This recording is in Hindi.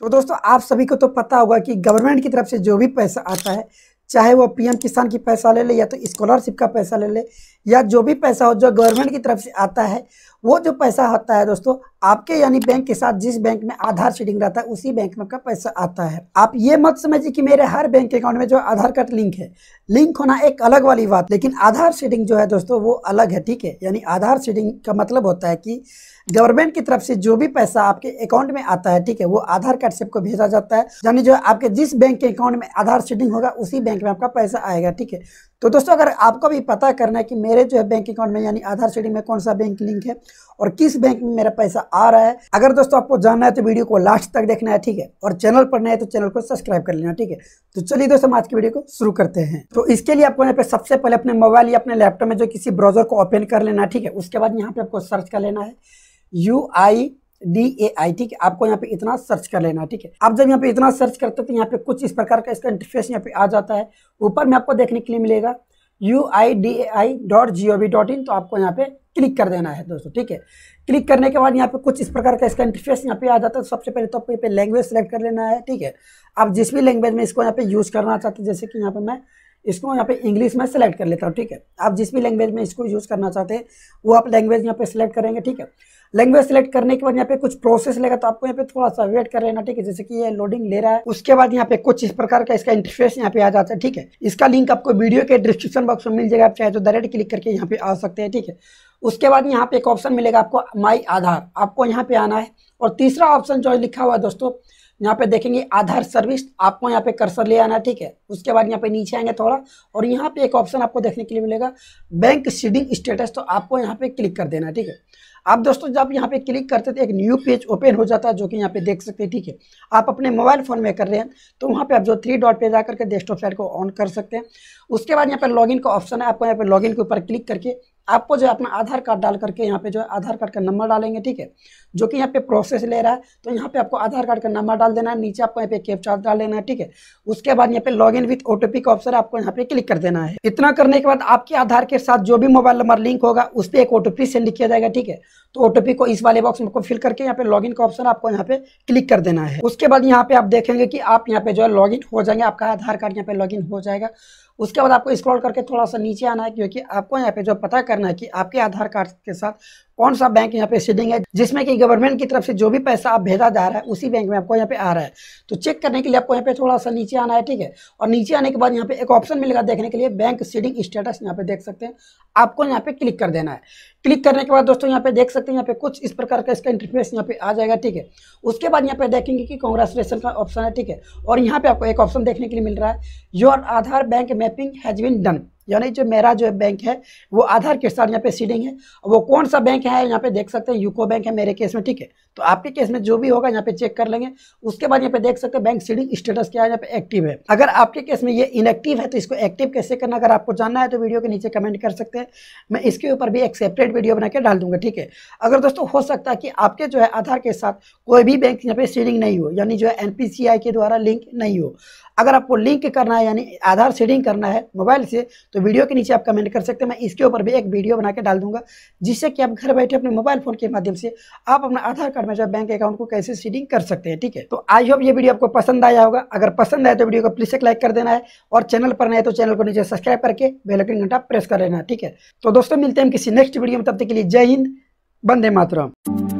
तो दोस्तों आप सभी को तो पता होगा कि गवर्नमेंट की तरफ से जो भी पैसा आता है चाहे वो पीएम किसान की पैसा ले ले या तो स्कॉलरशिप का पैसा ले ले या जो भी पैसा हो जो गवर्नमेंट की तरफ से आता है वो जो पैसा होता है दोस्तों आपके यानी बैंक के साथ जिस बैंक में आधार शीडिंग रहता है उसी बैंक में आपका पैसा आता है आप ये मत समझिए कि मेरे हर बैंक अकाउंट में जो आधार कार्ड लिंक है लिंक होना एक अलग वाली बात लेकिन आधार शीडिंग जो है दोस्तों वो अलग है ठीक है यानी आधार शीडिंग का मतलब होता है कि गवर्नमेंट की तरफ से जो भी पैसा आपके अकाउंट में आता है ठीक है वो आधार कार्ड से आपको भेजा जाता है यानी जो आपके जिस बैंक के अकाउंट में आधार शीडिंग होगा उसी बैंक में आपका पैसा आएगा ठीक है तो दोस्तों अगर आपको भी पता करना है कि मेरे जो है बैंक अकाउंट में यानी आधार सीडी में कौन सा बैंक लिंक है और किस बैंक में मेरा पैसा आ रहा है अगर दोस्तों आपको जानना है तो वीडियो को लास्ट तक देखना है ठीक है और चैनल पर नए तो चैनल को सब्सक्राइब कर लेना ठीक है तो चलिए दोस्तों आज की वीडियो को शुरू करते हैं तो इसके लिए आपको यहाँ पे सबसे पहले अपने मोबाइल या अपने लैपटॉप में जो किसी ब्राउजर को ओपन कर लेना ठीक है उसके बाद यहाँ पे आपको सर्च कर लेना है यू आई डी ए आई ठीक है आपको यहाँ पे इतना सर्च कर लेना ठीक है आप जब यहाँ पे इतना सर्च करते तो यहाँ पे कुछ इस प्रकार का इसका इंटरफेस यहाँ पे आ जाता है ऊपर में आपको देखने के लिए मिलेगा U I D A I dot G O V dot I N आपको यहाँ पे क्लिक कर देना है दोस्तों ठीक है क्लिक करने के बाद यहाँ पे कुछ इस प्रकार का इसका इंटरफेस यहाँ पे आ जाता है सबसे पहले तो आपको यहाँ पे लैंग्वेज सेलेक्ट कर लेना है ठीक है आप जिस भी लैंग्वेज में इसको यहाँ पे यूज़ करना चाहते हैं जैसे कि यहाँ पे मैं इसको यहाँ पे इंग्लिश में सेलेक्ट कर लेता हूँ ठीक है आप जिस भी लैंग्वेज में इसको यूज़ करना चाहते हैं वो आप लैंग्वेज यहाँ पे सिलेक्ट करेंगे ठीक है लैंग्वेज सेलेक्ट करने के बाद यहाँ पे कुछ प्रोसेस लेगा तो आपको यहाँ पे थोड़ा सा वेट कर लेना ठीक है जैसे कि ये लोडिंग ले रहा है उसके बाद यहाँ पे कुछ इस प्रकार का इसका इंटरफेस यहाँ पे आ जाता है ठीक है इसका लिंक आपको वीडियो के डिस्क्रिप्शन बॉक्स में मिल जाएगा आप चाहे तो डायरेक्ट क्लिक करके यहाँ पे आ सकते हैं ठीक है उसके बाद यहाँ पे एक ऑप्शन मिलेगा आपको माई आधार आपको यहाँ पे आना है और तीसरा ऑप्शन जो लिखा हुआ है दोस्तों यहाँ पे देखेंगे आधार सर्विस आपको यहाँ पे कर्सर ले आना ठीक है उसके बाद यहाँ पे नीचे आएंगे थोड़ा और यहाँ पे एक ऑप्शन आपको देखने के लिए मिलेगा बैंक सीडिंग स्टेटस तो आपको यहाँ पे क्लिक कर देना ठीक है आप दोस्तों जब यहाँ पे क्लिक करते थे तो एक न्यू पेज ओपन हो जाता है जो कि यहाँ पे देख सकते हैं ठीक है आप अपने मोबाइल फ़ोन में कर रहे हैं तो वहाँ पे आप जो थ्री डॉट पे जा करके डेस्कटॉप साइड को ऑन कर सकते हैं उसके बाद यहाँ पे लॉगिन का ऑप्शन है आपको यहाँ पे लॉगिन के ऊपर क्लिक करके आपको जो है अपना आधार कार्ड डाल करके यहाँ पे जो है आधार कार्ड का नंबर डालेंगे ठीक है जो कि यहाँ पे प्रोसेस ले रहा है तो यहाँ पे आपको आधार कार्ड का नंबर डाल देना है नीचे आपको यहाँ पे कैप चार्ज डाल देना है ठीक है उसके बाद यहाँ पे लॉग इन विथ ओटीपी का ऑप्शन आपको यहाँ पे क्लिक कर देना है इतना करने के बाद आपके आधार के साथ जो भी मोबाइल नंबर लिंक होगा उस पर एक ओटीपी सेंड किया जाएगा ठीक है तो ओटीपी को इस वाले बॉक्स में फिल करके यहाँ पे लॉग इन का ऑप्शन आपको यहाँ पे क्लिक कर देना है उसके बाद यहाँ पे आप देखेंगे कि आप यहाँ पे जो है लॉग हो जाएंगे आपका आधार कार्ड यहाँ पे लॉग हो जाएगा उसके बाद आपको स्क्रॉल करके थोड़ा सा नीचे आना है क्योंकि आपको यहाँ पे जो पता करना है कि आपके आधार कार्ड के साथ कौन सा बैंक यहाँ पे सीडिंग है जिसमें कि गवर्नमेंट की तरफ से जो भी पैसा आप भेजा जा रहा है उसी बैंक में आपको यहाँ पे आ रहा है तो चेक करने के लिए आपको यहाँ पे थोड़ा सा नीचे आना है ठीक है और नीचे आने के बाद यहाँ पे एक ऑप्शन मिलेगा देखने के लिए बैंक सीडिंग स्टेटस यहाँ पे देख सकते हैं आपको यहाँ पे क्लिक कर देना है क्लिक करने के बाद दोस्तों यहाँ पे देख सकते हैं यहाँ पे कुछ इस प्रकार का इसका इंटरफेस यहाँ पे आ जाएगा ठीक है उसके बाद यहाँ पे देखेंगे कि कांग्रेचुलेसन का ऑप्शन है ठीक है और यहाँ पे आपको एक ऑप्शन देखने के लिए मिल रहा है your Aadhaar bank mapping has been done यानी जो मेरा जो बैंक है वो आधार के साथ यहाँ पे सीडिंग है वो कौन सा बैंक है यहाँ पे देख सकते हैं यूको बैंक है मेरे केस में ठीक है तो आपके केस में जो भी होगा यहाँ पे चेक कर लेंगे उसके बाद यहाँ पे देख सकते हैं बैंक सीडिंग स्टेटस क्या है यहाँ पे एक्टिव है अगर आपके केस में ये इनएक्टिव है तो इसको एक्टिव कैसे करना अगर आपको जानना है तो वीडियो के नीचे कमेंट कर सकते हैं मैं इसके ऊपर भी एक सेपरेट वीडियो बना के डाल दूंगा ठीक है अगर दोस्तों हो सकता है कि आपके जो है आधार के साथ कोई भी बैंक यहाँ पे सीडिंग नहीं हो यानी जो है एन के द्वारा लिंक नहीं हो अगर आपको लिंक करना है यानी आधार सेडिंग करना है मोबाइल से तो वीडियो के नीचे आप कमेंट कर सकते हैं मैं इसके ऊपर भी एक वीडियो बना के डाल दूंगा जिससे कि आप घर बैठे अपने मोबाइल फोन के माध्यम से आप अपना आधार कार्ड में जो बैंक अकाउंट को कैसे सीडिंग कर सकते हैं ठीक है तो आई होप ये वीडियो आपको पसंद आया होगा अगर पसंद आए तो वीडियो को प्लीज एक लाइक कर देना है और चैनल पर नए तो चैनल को नीचे सब्सक्राइब करके बेलकिन घंटा प्रेस कर लेना ठीक है तो दोस्तों मिलते हैं किसी नेक्स्ट वीडियो में तब तक के लिए जय हिंद बंदे मातरम